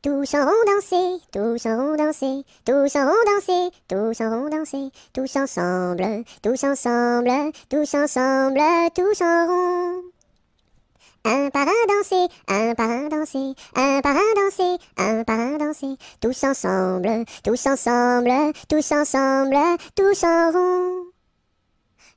Tous en rond danser, tous seront dansés, tous seront dansés, tous seront dansé, tous ensemble, tous ensemble, tous ensemble, tous en rond. Un par un danser, un par un danser, un par un danser, un par un danser, tous ensemble, tous ensemble, tous ensemble, tous en